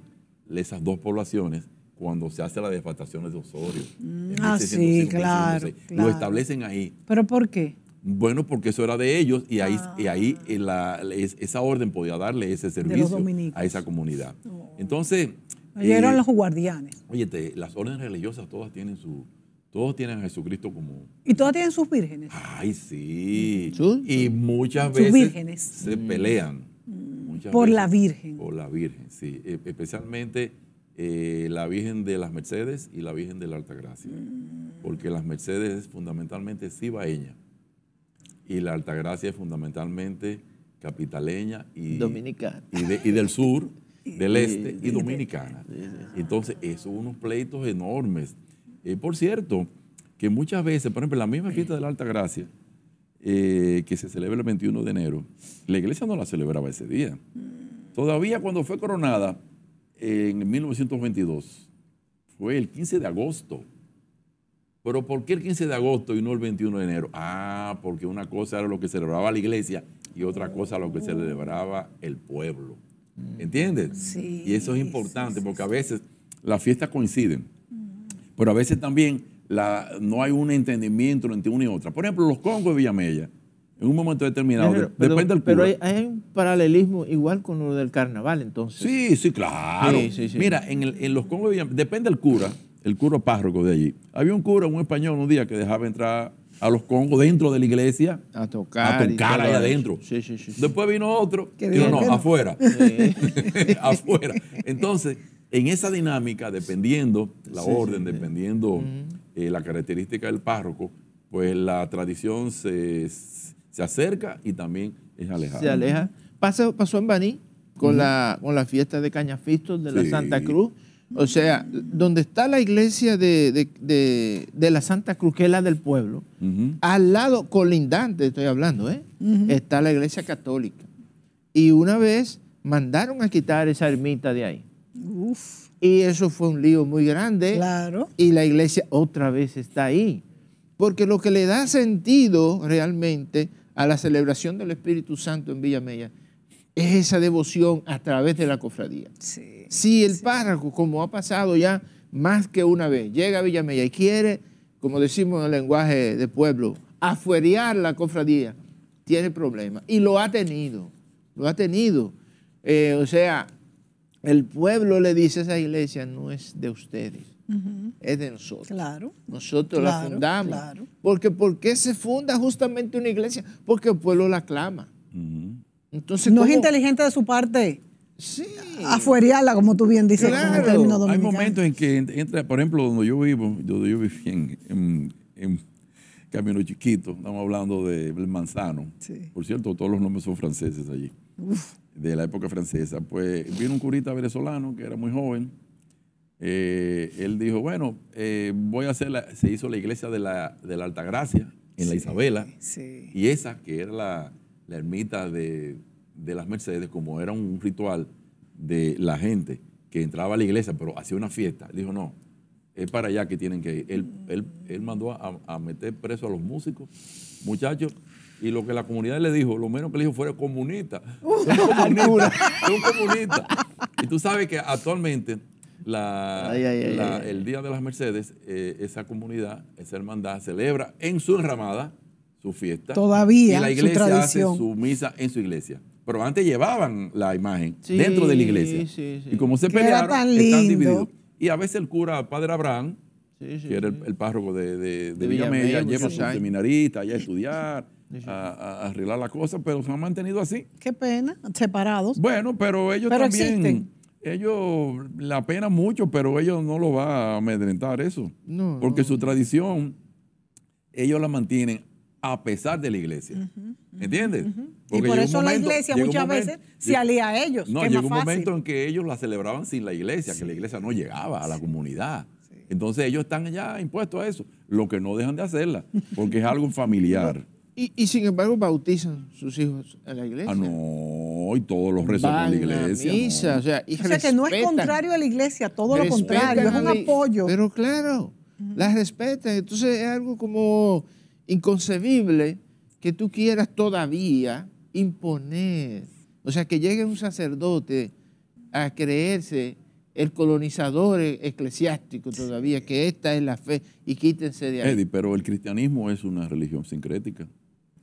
esas dos poblaciones cuando se hace la devastación de Osorio. Mm. ah, sí, claro, Lo establecen ahí. ¿Pero por qué? Bueno, porque eso era de ellos y ahí, y ahí ah. esa orden podía darle ese servicio a esa comunidad. Entonces... Ellos eran eh, los guardianes. Oye, las órdenes religiosas todas tienen su... Todos tienen a Jesucristo como... Y todas tienen sus vírgenes. Ay, sí. Mm. Y muchas veces... Se mm. pelean. Mm. Por la Virgen. Por la Virgen, sí. E, especialmente eh, la Virgen de las Mercedes y la Virgen de la Alta Gracia. Porque las Mercedes es fundamentalmente es ella y la Altagracia es fundamentalmente capitaleña y, dominicana. y, del sur, del este y, dominicana. Entonces, eso unos pleitos enormes. Eh, por cierto, que muchas veces, por ejemplo, la misma fiesta de la Altagracia, eh, que se celebra el 21 de enero, la iglesia no la celebraba ese día. Todavía cuando fue coronada en 1922, fue el 15 de agosto pero ¿por qué el 15 de agosto y no el 21 de enero? Ah, porque una cosa era lo que celebraba la iglesia y otra cosa lo que celebraba el pueblo. ¿Entiendes? Sí, y eso es importante porque a veces las fiestas coinciden, pero a veces también no hay un entendimiento entre una y otra. Por ejemplo, los congos de Villamella, en un momento determinado, pero, depende del Pero hay, un paralelismo igual con lo del carnaval, entonces. Sí, sí, claro. Mira, en, en los congos de Villamella, depende del cura el cura párroco de allí. Había un cura, un español, un día que dejaba entrar a los congos dentro de la iglesia a tocar, a tocar ahí adentro. Sí, sí, sí, Después vino otro, dijo, no, afuera, afuera. Entonces, en esa dinámica, dependiendo la orden, dependiendo eh, la característica del párroco, pues la tradición se, acerca y también es alejada. Se aleja. Pasó, pasó en Baní con, la, con la fiesta de Cañafisto de la Santa Cruz o sea, donde está la iglesia de, la Santa Cruz, del pueblo, al lado, colindante estoy hablando, ¿eh? está la iglesia católica. Y una vez mandaron a quitar esa ermita de ahí. Uf. Y eso fue un lío muy grande. Claro. Y la iglesia otra vez está ahí. Porque lo que le da sentido realmente a la celebración del Espíritu Santo en Villa Mella es esa devoción a través de la cofradía. Sí. Si el párrafo, como ha pasado ya más que una vez, llega a Villamella y quiere, como decimos en el lenguaje de pueblo, afuerear la cofradía, tiene problemas. Y lo ha tenido, lo ha tenido. Eh, o sea, el pueblo le dice a esa iglesia, no es de ustedes, es de nosotros. Claro. Nosotros la fundamos. Claro. Porque ¿por qué se funda justamente una iglesia? Porque el pueblo la clama. Entonces, no es inteligente de su parte. Sí. Afuerearla, como tú bien dices, el término Hay momentos en que entra, por ejemplo, donde yo vivo, yo viví en, Camino Chiquito, estamos hablando de Manzano. Por cierto, todos los nombres son franceses allí, de la época francesa. Pues vino un curita venezolano que era muy joven. Eh, él dijo, bueno, eh, voy a hacer, la, se hizo la iglesia de la, de la Altagracia en la Isabela. Y esa, que era la ermita de de las Mercedes, como era un ritual de la gente que entraba a la iglesia, pero hacía una fiesta, dijo, no, es para allá que tienen que ir. Él, mandó a, meter preso a los músicos, muchachos, y lo que la comunidad le dijo, lo menos que le dijo fue comunista. un comunista Y tú sabes que actualmente la, el Día de las Mercedes, eh, esa comunidad, esa hermandad, celebra en su enramada su fiesta. Todavía. la iglesia hace su misa en su iglesia pero antes llevaban la imagen dentro de la iglesia. Y como se pelearon, están divididos. Y a veces el cura, Padre Abraham, que era el, párroco de, Villa Media, lleva a sus seminaristas allá a estudiar, a, arreglar la cosa, pero se han mantenido así. Qué pena, separados. Bueno, pero ellos también... ellos la pena mucho, pero ellos no lo van a amedrentar eso. No, porque su tradición, ellos la mantienen a pesar de la iglesia. ¿Entiendes? Y por eso la iglesia muchas veces se alía a ellos. No, llegó un momento en que ellos la celebraban sin la iglesia, que la iglesia no llegaba a la comunidad. Entonces ellos están ya impuestos a eso, lo que no dejan de hacerla, porque es algo familiar. Y, sin embargo bautizan sus hijos en la iglesia. Ah, no, y todos los rezan en la iglesia. Misa, o, sea, o que no es contrario a la iglesia, todo lo contrario, es un apoyo. Pero claro, la respetan, entonces es algo como inconcebible que tú quieras todavía imponer. O sea, que llegue un sacerdote a creerse el colonizador e- eclesiástico todavía, que esta es la fe y quítense de ahí. Eddie, pero el cristianismo es una religión sincrética.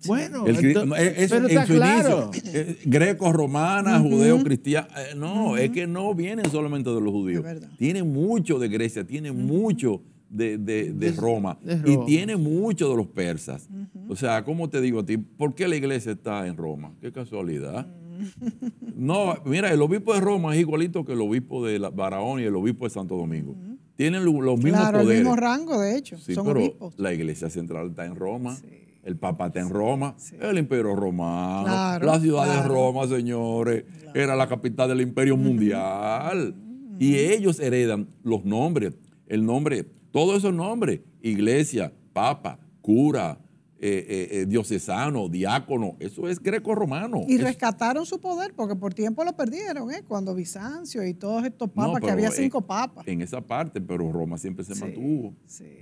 Bueno, es, pero eh, Greco-romana, judeo eh, No, es que no vienen solamente de los judíos. Tiene mucho de Grecia, tiene mucho de, Roma. Y tiene mucho de los persas. O sea, ¿cómo te digo a ti? ¿Por qué la iglesia está en Roma? Qué casualidad. Mm. No, mira, el obispo de Roma es igualito que el obispo de Baraón y el obispo de Santo Domingo. Tienen los mismos claro, mismo rango, de hecho. Sí, Son obispos. la iglesia central está en Roma. El Papa está en Roma, el Imperio Romano, la ciudad de Roma, señores, era la capital del Imperio Mundial. Y ellos heredan los nombres, el nombre todos esos nombres, iglesia, papa, cura, eh, eh, eh, diocesano, diácono, eso es greco-romano. Y rescataron su poder, porque por tiempo lo perdieron, ¿eh? cuando Bizancio y todos estos papas, que había cinco papas. En esa parte, pero Roma siempre se mantuvo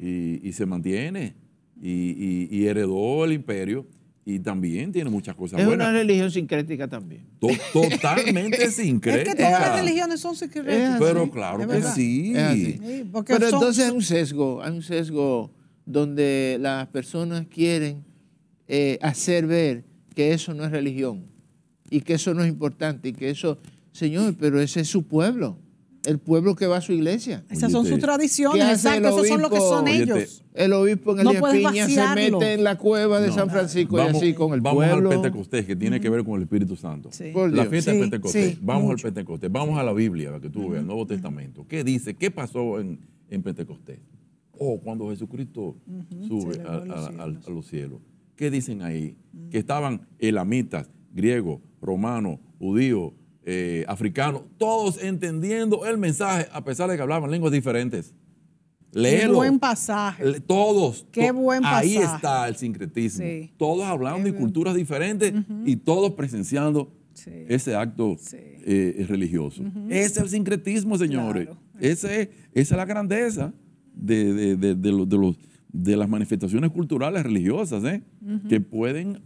Y, se mantiene y, y heredó el imperio y también tiene muchas cosas es buenas. Es una religión sincrética también. totalmente sincrética. Es que todas las religiones son sincréticas. Pero claro que sí. Pero entonces hay un sesgo, hay un sesgo donde las personas quieren eh, hacer ver que eso no es religión y que eso no es importante y que eso, señor, pero ese es su pueblo el pueblo que va a su iglesia. Esas son sus tradiciones, exacto, esos son lo que son ellos. El obispo en el Piña se mete en la cueva de San Francisco y así con el pueblo. Vamos al Pentecostés, que tiene que ver con el Espíritu Santo. La fiesta Pentecostés. vamos al Pentecostés, vamos a la Biblia, la que tú veas, el Nuevo Testamento. ¿Qué dice? ¿Qué pasó en, Pentecostés? o oh, cuando Jesucristo sube a, los cielos. ¿Qué dicen ahí? Que estaban elamitas, griegos, romanos, judíos, eh, africanos, todos entendiendo el mensaje, a pesar de que hablaban lenguas diferentes. Léelo. Qué buen pasaje. todos. Qué buen pasaje. Ahí está el sincretismo. Todos hablando de culturas diferentes y todos presenciando ese acto eh, religioso. Ese es el sincretismo, señores. Ese es, esa es la grandeza de, los, de, las manifestaciones culturales religiosas, ¿eh? que pueden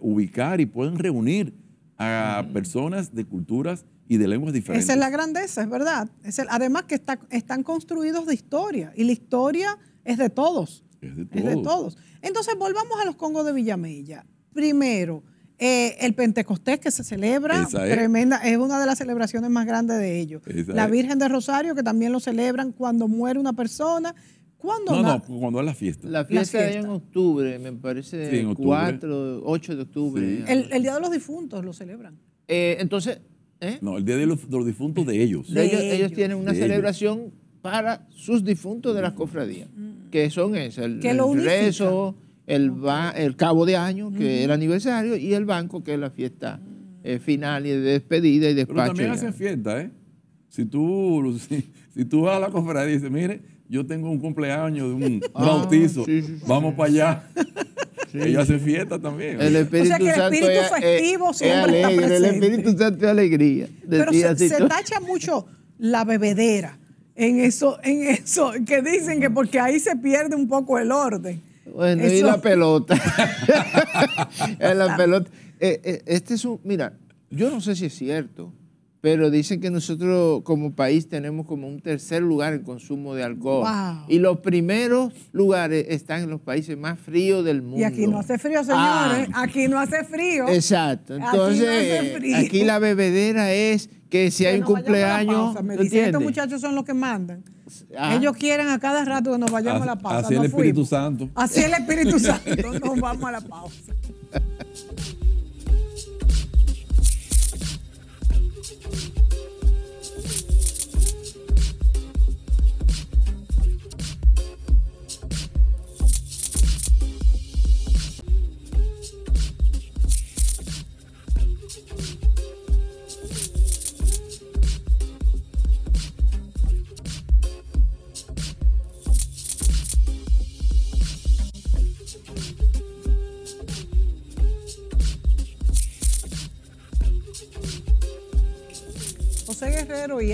ubicar y pueden reunir a mm. personas de culturas y de lenguas diferentes. Esa es la grandeza, es verdad. Es además que están construidos de historia y la historia es de todos. Es de todos. Entonces volvamos a los Congos de Villamella. Primero, eh, el Pentecostés que se celebra, es. tremenda, es una de las celebraciones más grandes de ellos. la Virgen de Rosario que también lo celebran cuando muere una persona no, no, cuando es la fiesta. La fiesta, es en octubre, me parece, sí, en 4, 8 de octubre. El, Día de los Difuntos lo celebran. Eh, entonces... ¿eh? No, el Día de los, Difuntos de ellos. ellos. tienen una celebración para sus difuntos de las mm. cofradías, mm. que son esas, el, ingreso el el, cabo de año, que es el mm. aniversario, y el banco, que es la fiesta eh, final y de despedida y despacho. Pero también hacen fiesta, ¿eh? si tú vas a la cofradía y dices, mire yo tengo un cumpleaños de un ah, bautizo, vamos para allá. Ella hace fiesta también. El Espíritu o sea que el Espíritu Santo festivo es, siempre alegre, El Espíritu Santo es alegría. Pero se, tacha mucho la bebedera en eso, en eso, que dicen que porque ahí se pierde un poco el orden. Bueno, y la pelota. Eh, la ah. pelota. Eh, eh, este es un, mira, yo no sé si es cierto pero dicen que nosotros como país tenemos como un tercer lugar en consumo de alcohol. Y los primeros lugares están en los países más fríos del mundo. Y aquí no hace frío, señores. Ah. Aquí no hace frío. Exacto. Entonces, aquí, la bebedera es que si hay un cumpleaños. Y estos muchachos son los que mandan. Ah. Ellos quieren a cada rato que nos vayamos a la pausa. Así el Espíritu Santo. Así el Espíritu Santo. Nos vamos a la pausa.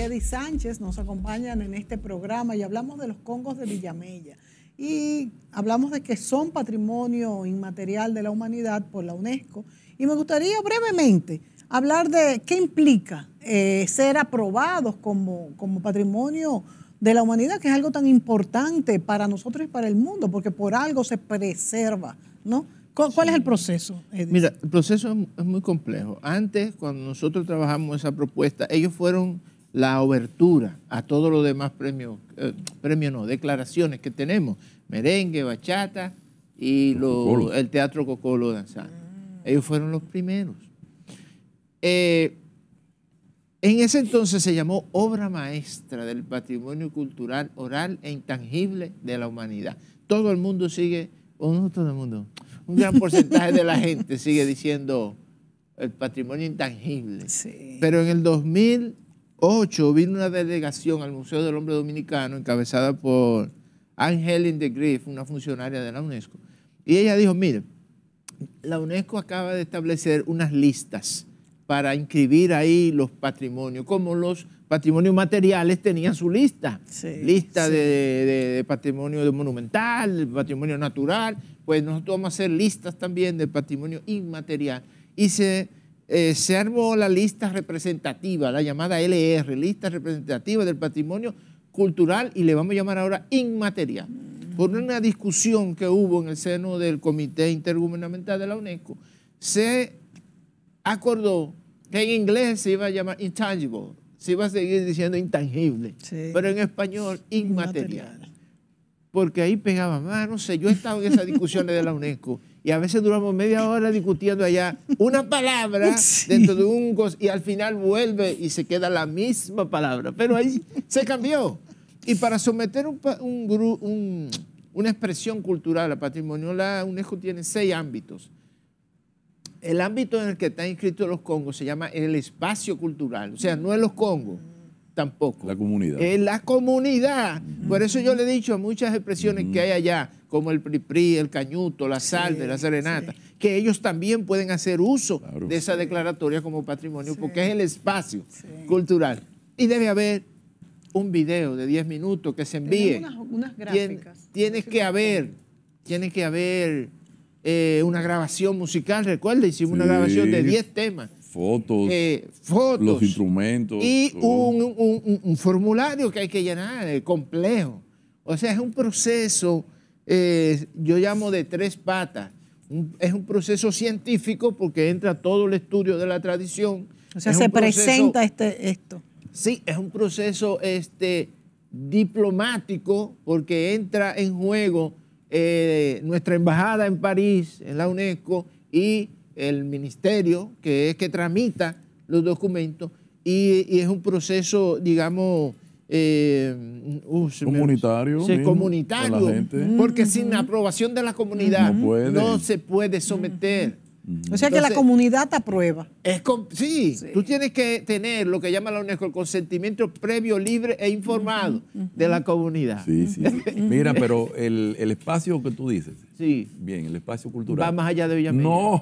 Eddie Sánchez nos acompañan en este programa y hablamos de los congos de Villamella. Y hablamos de que son patrimonio inmaterial de la humanidad por la UNESCO. Y me gustaría brevemente hablar de qué implica eh, ser aprobados como, como patrimonio de la humanidad, que es algo tan importante para nosotros y para el mundo, porque por algo se preserva, ¿no? ¿Cuál, es el proceso? Mira, el proceso es muy complejo. Antes, cuando nosotros trabajamos esa propuesta, ellos fueron la obertura a todos los demás premios, eh, premios no, declaraciones que tenemos, merengue, bachata y el teatro Cocolo Danzano. Ellos fueron los primeros. Eh, en ese entonces se llamó obra maestra del patrimonio cultural oral e intangible de la humanidad. Todo el mundo sigue, o no todo el mundo, un gran porcentaje de la gente sigue diciendo el patrimonio intangible. Pero en el 2000 Ocho, vino una delegación al Museo del Hombre Dominicano encabezada por Angeline de Griff, una funcionaria de la UNESCO. Y ella dijo, mire, la UNESCO acaba de establecer unas listas para inscribir ahí los patrimonios, como los patrimonios materiales tenían su lista, lista De, de, patrimonio monumental, patrimonio natural, pues nosotros vamos a hacer listas también de patrimonio inmaterial. Y se eh, se armó la lista representativa, la llamada LR, e lista representativa del patrimonio cultural y le vamos a llamar ahora inmaterial, por una discusión que hubo en el seno del Comité Intergubernamental de la UNESCO, se acordó que en inglés se iba a llamar intangible, se iba a seguir diciendo intangible, pero en español inmaterial. inmaterial. Porque ahí pegaba más, no sé, yo he estado en esas discusiones de la UNESCO y a veces duramos media hora discutiendo allá una palabra dentro de un... Y al final vuelve y se queda la misma palabra. Pero ahí se cambió. Y para someter un, un, una expresión cultural a patrimonio, la UNESCO tiene seis ámbitos. El ámbito en el que están inscritos los congos se llama el espacio cultural, o sea, no es los congos tampoco. La comunidad. Es la comunidad. Por eso yo le he dicho a muchas expresiones que hay allá, como el PRI, el Cañuto, la sal de la Serenata, que ellos también pueden hacer uso de esa declaratoria como patrimonio, porque es el espacio cultural. Y debe haber un video de 10 minutos que se envíe. Unas, tiene que haber, tiene que haber eh, una grabación musical, recuerda, hicimos una grabación de 10 temas. Fotos, eh, fotos, los instrumentos. Y un, un, formulario que hay que llenar, complejo. O sea, es un proceso yo llamo de tres patas. es un proceso científico porque entra todo el estudio de la tradición. O sea, se presenta este, esto. Sí, es un proceso este, diplomático porque entra en juego eh, nuestra embajada en París, en la UNESCO, y el ministerio, que es que tramita los documentos, y es un proceso, digamos, eh, comunitario, comunitario porque sin aprobación de la comunidad no, se puede someter. O sea que la comunidad aprueba. Es con, sí, tú tienes que tener lo que llama la UNESCO el consentimiento previo, libre e informado de la comunidad. Sí, sí. Mira, pero el, espacio que tú dices. Sí. Bien, el espacio cultural. Va más allá de Villamella. No,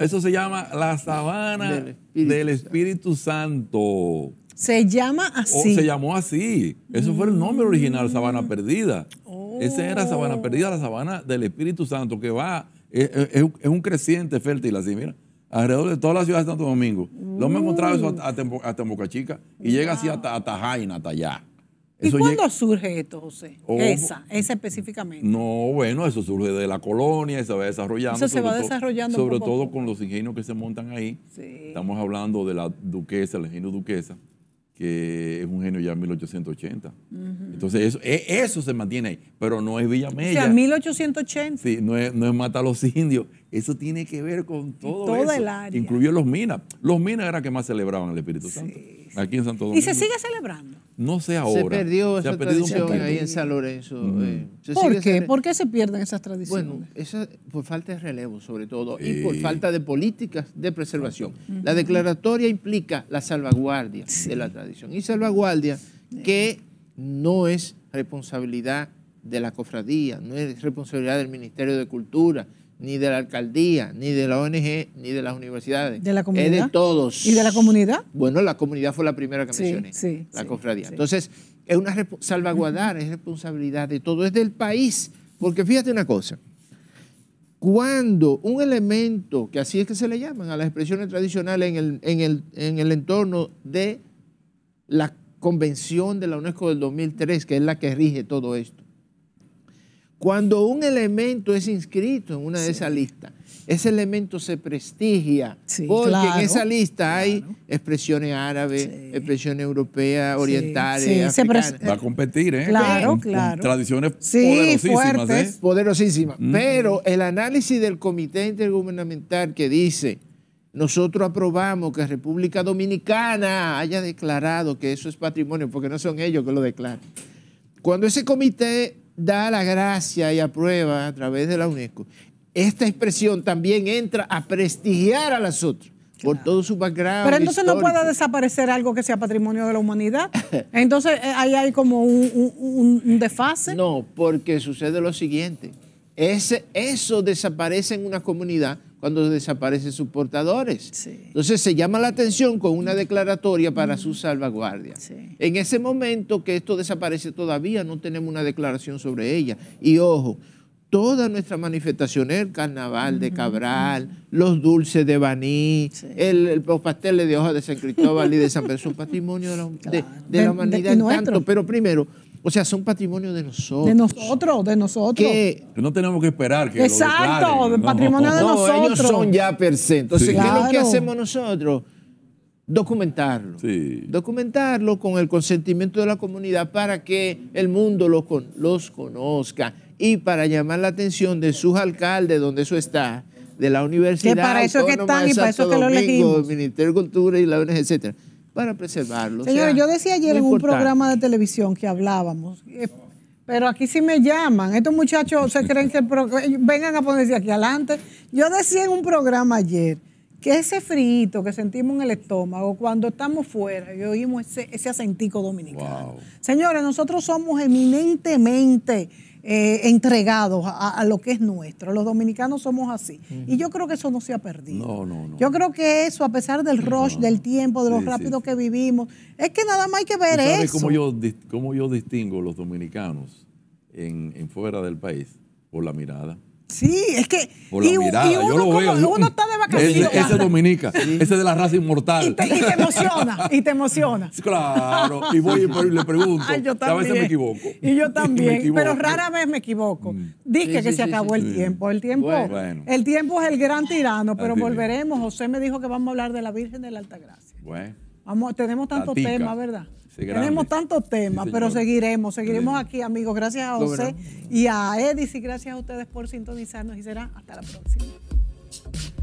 eso se llama la sabana del Espíritu, Santo. Se llama así. se llamó así. Eso fue el nombre original, Sabana mm. Perdida. Oh. Esa era Sabana Perdida, la Sabana del Espíritu Santo, que va, eh, eh, es, un creciente fértil así, mira alrededor de toda la ciudad de Santo Domingo. no Lo hemos mm. encontrado eso hasta, en Boca Chica y llega así hasta, hasta, Jaina, hasta allá. ¿Y cuándo surge esto, José? Oh, esa, esa específicamente. No, bueno, eso surge de la colonia y se va desarrollando. Eso se va desarrollando. Sobre todo con los ingenios que se montan ahí. Estamos hablando de la duquesa, el ingenio duquesa que es un genio ya en 1880. Entonces, e, eso, se mantiene ahí, pero no es Villamella. O sea, 1880. Sí, no es, no es matar a los indios, eso tiene que ver con todo, eso, el área. Incluyó los minas. Los minas era que más celebraban el Espíritu Santo. Aquí en Santo Domingo. ¿Y se sigue celebrando? No sé ahora. Se perdió esa tradición ahí en San Lorenzo. Eh, ¿Por qué? ¿Por qué se pierden esas tradiciones? Bueno, por falta de relevo sobre todo y por falta de políticas de preservación. La declaratoria implica la salvaguardia de la tradición y salvaguardia que no es responsabilidad de la cofradía, no es responsabilidad del Ministerio de Cultura, ni de la alcaldía, ni de la ONG, ni de las universidades. De la comunidad. Es de todos. ¿Y de la comunidad? Bueno, la comunidad fue la primera que mencioné, sí, la confradía. cofradía. Entonces, es una salvaguardar, es responsabilidad de todo, es del país. Porque fíjate una cosa, cuando un elemento, que así es que se le llaman a las expresiones tradicionales en el, en el, en el entorno de la Convención de la UNESCO del 2003, que es la que rige todo esto, cuando un elemento es inscrito en una de esas listas, ese elemento se prestigia, porque en esa lista hay expresiones árabes, expresiones europeas, orientales, sí, Va a competir, ¿eh? Claro, claro. tradiciones poderosísimas, ¿eh? Poderosísimas. Pero el análisis del Comité Intergubernamental que dice, nosotros aprobamos que República Dominicana haya declarado que eso es patrimonio, porque no son ellos que lo declaran. Cuando ese comité da la gracia y aprueba a través de la UNESCO, esta expresión también entra a prestigiar a las otras por todo su background. Pero entonces no puede desaparecer algo que sea patrimonio de la humanidad. Entonces eh, ahí hay como un, desfase. No, porque sucede lo siguiente. eso desaparece en una comunidad cuando desaparecen sus portadores. Entonces se llama la atención con una declaratoria para su salvaguardia. En ese momento que esto desaparece todavía no tenemos una declaración sobre ella. Y ojo, toda nuestra manifestación, el carnaval de Cabral, los dulces de Baní, el, los pasteles de hoja de San Cristóbal y de San Pedro, son patrimonio de la, humanidad de, tanto. Pero primero, o sea, son patrimonio de nosotros. De nosotros, de nosotros. Que no tenemos que esperar que Exacto, patrimonio de nosotros. No, ellos son ya presentes. Entonces, ¿qué es lo que hacemos nosotros? Documentarlo. Sí. Documentarlo con el consentimiento de la comunidad para que el mundo los, conozca y para llamar la atención de sus alcaldes, donde eso está, de la universidad. Que para eso que están y para eso que lo elegimos. El Ministerio de Cultura y la UNESCO, etcétera para preservarlo. Señores, yo decía ayer en un programa de televisión que hablábamos, eh, pero aquí sí me llaman. Estos muchachos se creen que vengan a ponerse aquí adelante. Yo decía en un programa ayer que ese frío que sentimos en el estómago cuando estamos fuera y oímos ese, acentico dominicano. Señores, nosotros somos eminentemente eh, entregados a, lo que es nuestro. Los dominicanos somos así. Y yo creo que eso no se ha perdido. Yo creo que eso, a pesar del rush, del tiempo, de lo rápido que vivimos, es que nada más hay que ver eso. Cómo yo, cómo yo distingo los dominicanos en, en fuera del país? Por la mirada. Sí, es que. y, uno, está de vacaciones. Ese, es dominica, ese ese de la raza inmortal. Y te, emociona, y te emociona. Claro, y voy y le pregunto. Ay, yo también. a veces me equivoco. Y yo también, pero rara vez me equivoco. Mm. Dije que se acabó el tiempo. El tiempo, el tiempo es el gran tirano, pero volveremos. José me dijo que vamos a hablar de la Virgen de la Altagracia. Bueno. tenemos tantos temas, ¿verdad? Tenemos tantos temas, pero seguiremos, seguiremos aquí, amigos. Gracias a José y a Edis y gracias a ustedes por sintonizarnos y será hasta la próxima.